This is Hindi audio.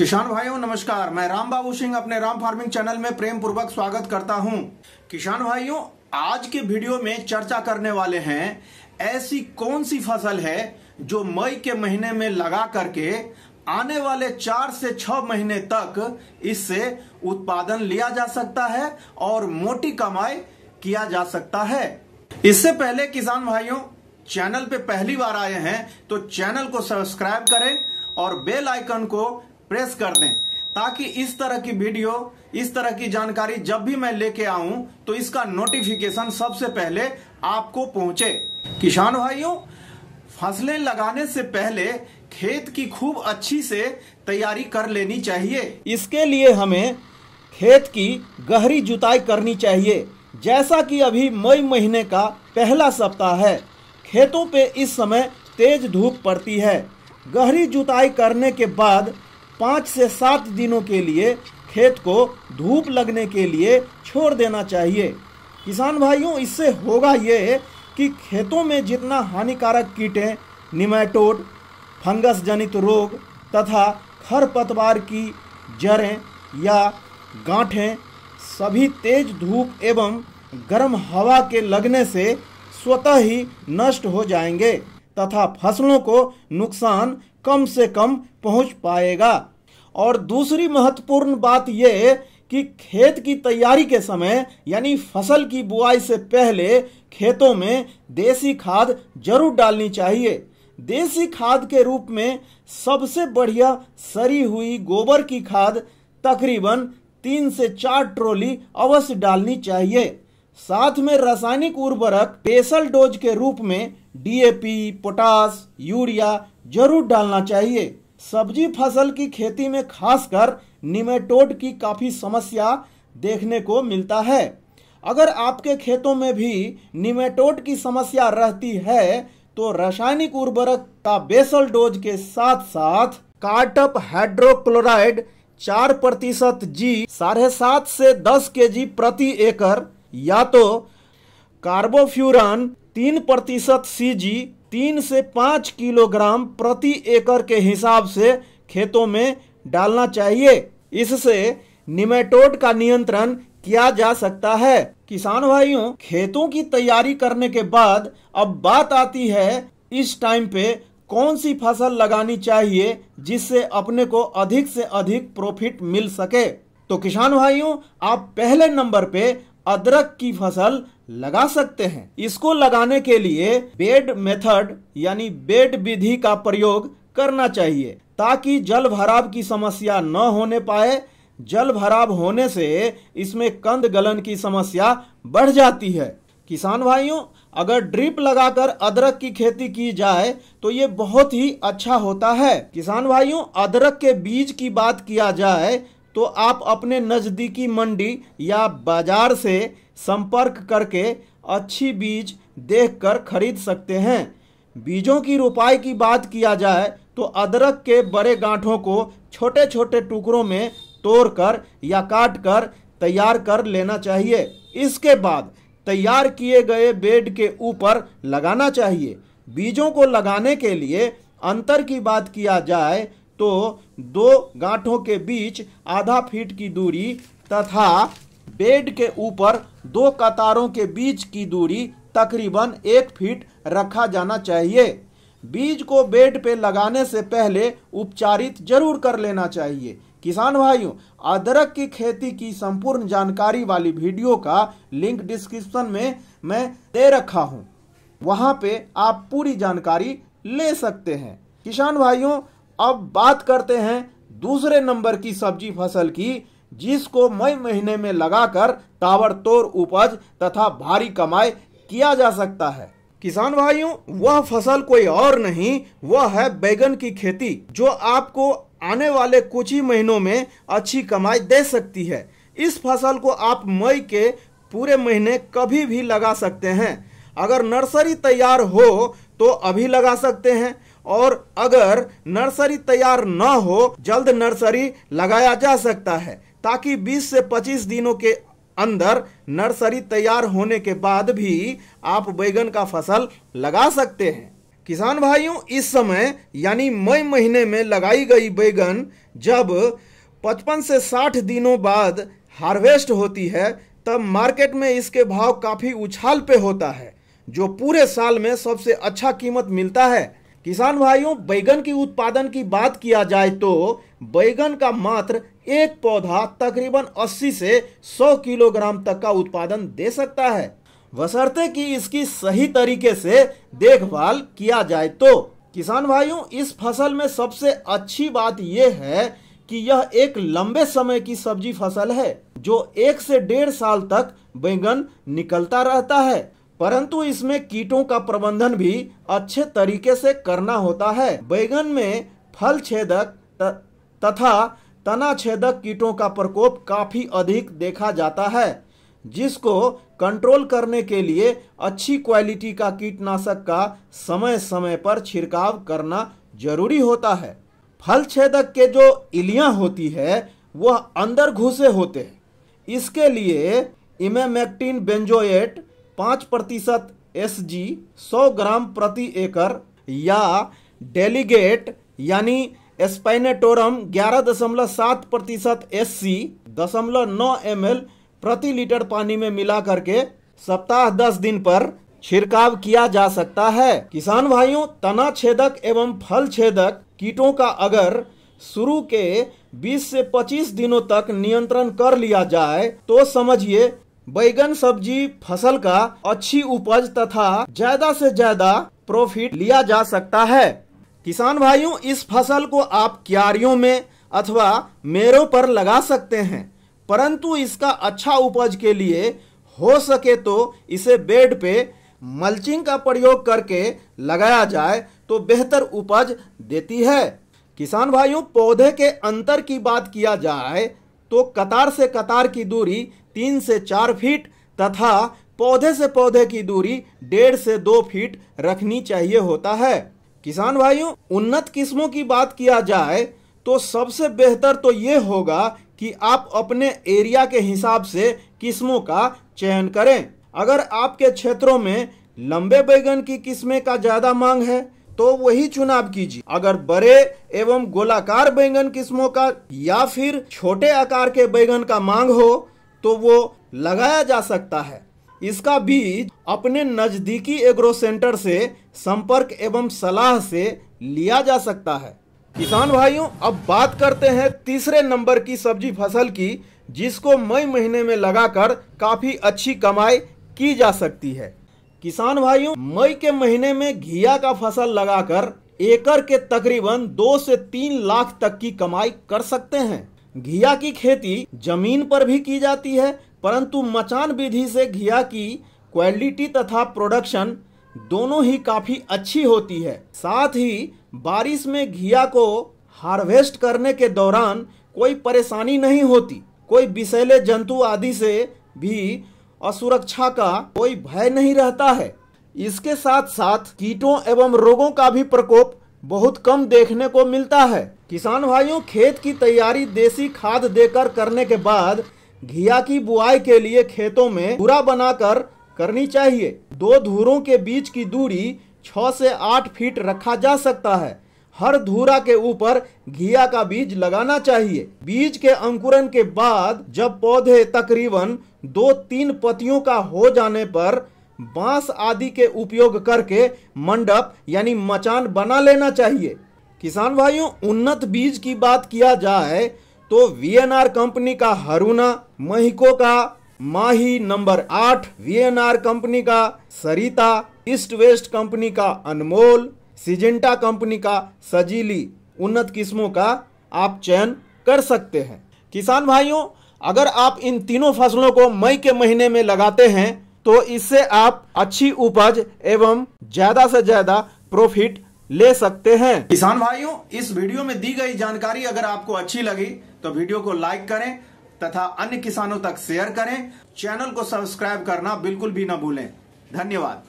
किसान भाइयों नमस्कार मैं राम बाबू सिंह अपने राम फार्मिंग चैनल में प्रेम पूर्वक स्वागत करता हूं किसान भाइयों आज के वीडियो में चर्चा करने वाले हैं ऐसी कौन सी फसल है जो मई के महीने में लगा करके आने वाले चार से छह महीने तक इससे उत्पादन लिया जा सकता है और मोटी कमाई किया जा सकता है इससे पहले किसान भाइयों चैनल पे पहली बार आए हैं तो चैनल को सब्सक्राइब करें और बेल आइकन को प्रेस कर दें ताकि इस तरह की वीडियो इस तरह की जानकारी जब भी मैं लेके आऊं तो इसका नोटिफिकेशन सबसे पहले आपको पहुंचे किसान भाइयों फसलें लगाने से पहले खेत की खूब अच्छी से तैयारी कर लेनी चाहिए इसके लिए हमें खेत की गहरी जुताई करनी चाहिए जैसा कि अभी मई महीने का पहला सप्ताह है खेतों पे इस समय तेज धूप पड़ती है गहरी जुताई करने के बाद पाँच से सात दिनों के लिए खेत को धूप लगने के लिए छोड़ देना चाहिए किसान भाइयों इससे होगा ये कि खेतों में जितना हानिकारक कीटें निमेटोड फंगस जनित रोग तथा खरपतवार की जड़ें या गांठें सभी तेज धूप एवं गर्म हवा के लगने से स्वतः ही नष्ट हो जाएंगे तथा फसलों को नुकसान कम से कम पहुंच पाएगा और दूसरी महत्वपूर्ण बात यह कि खेत की तैयारी के समय यानी फसल की बुआई से पहले खेतों में देसी खाद जरूर डालनी चाहिए देसी खाद के रूप में सबसे बढ़िया सरी हुई गोबर की खाद तकरीबन तीन से चार ट्रोली अवश्य डालनी चाहिए साथ में रासायनिक उर्वरक बेसल डोज के रूप में डीएपी पोटास यूरिया जरूर डालना चाहिए सब्जी फसल की खेती में खासकर निमेटोड की काफ़ी समस्या देखने को मिलता है अगर आपके खेतों में भी निमेटोड की समस्या रहती है तो रासायनिक उर्वरक का बेसल डोज के साथ साथ कार्टअप हाइड्रोक्लोराइड चार प्रतिशत जी साढ़े सात से दस के जी प्रति एकड़ या तो कार्बोफ्यूरन तीन प्रतिशत सी जी तीन से पाँच किलोग्राम प्रति एकड़ के हिसाब से खेतों में डालना चाहिए इससे निमेटोड का नियंत्रण किया जा सकता है किसान भाइयों खेतों की तैयारी करने के बाद अब बात आती है इस टाइम पे कौन सी फसल लगानी चाहिए जिससे अपने को अधिक से अधिक प्रॉफिट मिल सके तो किसान भाइयों आप पहले नंबर पे अदरक की फसल लगा सकते हैं इसको लगाने के लिए बेड मेथड यानी बेड विधि का प्रयोग करना चाहिए ताकि जल भराव की समस्या न होने पाए जल भराव होने से इसमें कंद गलन की समस्या बढ़ जाती है किसान भाइयों अगर ड्रिप लगाकर अदरक की खेती की जाए तो ये बहुत ही अच्छा होता है किसान भाइयों अदरक के बीज की बात किया जाए तो आप अपने नज़दीकी मंडी या बाज़ार से संपर्क करके अच्छी बीज देखकर खरीद सकते हैं बीजों की रोपाई की बात किया जाए तो अदरक के बड़े गांठों को छोटे छोटे टुकड़ों में तोड़कर या काटकर तैयार कर लेना चाहिए इसके बाद तैयार किए गए बेड के ऊपर लगाना चाहिए बीजों को लगाने के लिए अंतर की बात किया जाए तो दो गांठों के बीच आधा फीट की दूरी तथा बेड के ऊपर दो कतारों के बीच की दूरी तकरीबन एक फीट रखा जाना चाहिए बीज को बेड पे लगाने से पहले उपचारित जरूर कर लेना चाहिए किसान भाइयों अदरक की खेती की संपूर्ण जानकारी वाली वीडियो का लिंक डिस्क्रिप्शन में मैं दे रखा हूँ वहां पे आप पूरी जानकारी ले सकते हैं किसान भाइयों अब बात करते हैं दूसरे नंबर की सब्जी फसल की जिसको मई महीने में लगाकर ताबड़तोड़ उपज तथा भारी कमाई किया जा सकता है किसान भाइयों वह फसल कोई और नहीं वह है बैगन की खेती जो आपको आने वाले कुछ ही महीनों में अच्छी कमाई दे सकती है इस फसल को आप मई के पूरे महीने कभी भी लगा सकते हैं अगर नर्सरी तैयार हो तो अभी लगा सकते हैं और अगर नर्सरी तैयार न हो जल्द नर्सरी लगाया जा सकता है ताकि 20 से 25 दिनों के अंदर नर्सरी तैयार होने के बाद भी आप बैगन का फसल लगा सकते हैं किसान भाइयों इस समय यानी मई महीने में लगाई गई बैगन जब 55 से 60 दिनों बाद हार्वेस्ट होती है तब मार्केट में इसके भाव काफ़ी उछाल पे होता है जो पूरे साल में सबसे अच्छा कीमत मिलता है किसान भाइयों बैगन की उत्पादन की बात किया जाए तो बैगन का मात्र एक पौधा तकरीबन 80 से 100 किलोग्राम तक का उत्पादन दे सकता है वसरते कि इसकी सही तरीके से देखभाल किया जाए तो किसान भाइयों इस फसल में सबसे अच्छी बात यह है कि यह एक लंबे समय की सब्जी फसल है जो एक से डेढ़ साल तक बैंगन निकलता रहता है परंतु इसमें कीटों का प्रबंधन भी अच्छे तरीके से करना होता है बैगन में फल छेदक तथा तना छेदक कीटों का प्रकोप काफ़ी अधिक देखा जाता है जिसको कंट्रोल करने के लिए अच्छी क्वालिटी का कीटनाशक का समय समय पर छिड़काव करना जरूरी होता है फल छेदक के जो इलियां होती है वह अंदर घुसे होते हैं इसके लिए इमेमेक्टिन बेंजोएट पाँच प्रतिशत एस जी सौ ग्राम प्रति एकड़ या डेलीगेट यानी स्पाइनेटोरम ग्यारह दशमलव सात प्रतिशत एस सी दशमलव नौ एम प्रति लीटर पानी में मिला करके सप्ताह दस दिन पर छिड़काव किया जा सकता है किसान भाइयों तना छेदक एवं फल छेदक कीटों का अगर शुरू के 20 से 25 दिनों तक नियंत्रण कर लिया जाए तो समझिए बैगन सब्जी फसल का अच्छी उपज तथा ज्यादा से ज्यादा प्रॉफिट लिया जा सकता है किसान भाइयों इस फसल को आप क्यारियों में अथवा मेरों पर लगा सकते हैं परंतु इसका अच्छा उपज के लिए हो सके तो इसे बेड पे मल्चिंग का प्रयोग करके लगाया जाए तो बेहतर उपज देती है किसान भाइयों पौधे के अंतर की बात किया जाए तो कतार से कतार की दूरी तीन से चार फीट तथा पौधे से पौधे की दूरी डेढ़ से दो फीट रखनी चाहिए होता है किसान भाइयों उन्नत किस्मों की बात किया जाए तो सबसे बेहतर तो ये होगा कि आप अपने एरिया के हिसाब से किस्मों का चयन करें अगर आपके क्षेत्रों में लंबे बैगन की किस्में का ज़्यादा मांग है तो वही चुनाव कीजिए अगर बड़े एवं गोलाकार बैंगन किस्मों का या फिर छोटे आकार के बैंगन का मांग हो तो वो लगाया जा सकता है इसका बीज अपने नज़दीकी एग्रो सेंटर से संपर्क एवं सलाह से लिया जा सकता है किसान भाइयों अब बात करते हैं तीसरे नंबर की सब्जी फसल की जिसको मई महीने में लगाकर काफ़ी अच्छी कमाई की जा सकती है किसान भाइयों मई के महीने में घिया का फसल लगाकर एकड़ के तकरीबन दो से तीन लाख तक की कमाई कर सकते हैं घिया की खेती जमीन पर भी की जाती है परंतु मचान विधि से घिया की क्वालिटी तथा प्रोडक्शन दोनों ही काफ़ी अच्छी होती है साथ ही बारिश में घिया को हार्वेस्ट करने के दौरान कोई परेशानी नहीं होती कोई विषैले जंतु आदि से भी असुरक्षा का कोई भय नहीं रहता है इसके साथ साथ कीटों एवं रोगों का भी प्रकोप बहुत कम देखने को मिलता है किसान भाइयों खेत की तैयारी देसी खाद देकर करने के बाद घिया की बुआई के लिए खेतों में धूरा बनाकर करनी चाहिए दो धूरों के बीच की दूरी छः से आठ फीट रखा जा सकता है हर धूरा के ऊपर घिया का बीज लगाना चाहिए बीज के अंकुरन के बाद जब पौधे तकरीबन दो तीन पतियों का हो जाने पर बांस आदि के उपयोग करके मंडप यानी मचान बना लेना चाहिए किसान भाइयों उन्नत बीज की बात किया जाए तो वीएनआर कंपनी का हरुना महिको का माही नंबर आठ वीएनआर कंपनी का सरिता ईस्ट वेस्ट कंपनी का अनमोल सिजेंटा कंपनी का सजीली उन्नत किस्मों का आप चयन कर सकते हैं किसान भाइयों अगर आप इन तीनों फसलों को मई के महीने में लगाते हैं तो इससे आप अच्छी उपज एवं ज्यादा से ज्यादा प्रॉफिट ले सकते हैं किसान भाइयों इस वीडियो में दी गई जानकारी अगर आपको अच्छी लगी तो वीडियो को लाइक करें तथा अन्य किसानों तक शेयर करें चैनल को सब्सक्राइब करना बिल्कुल भी न भूलें धन्यवाद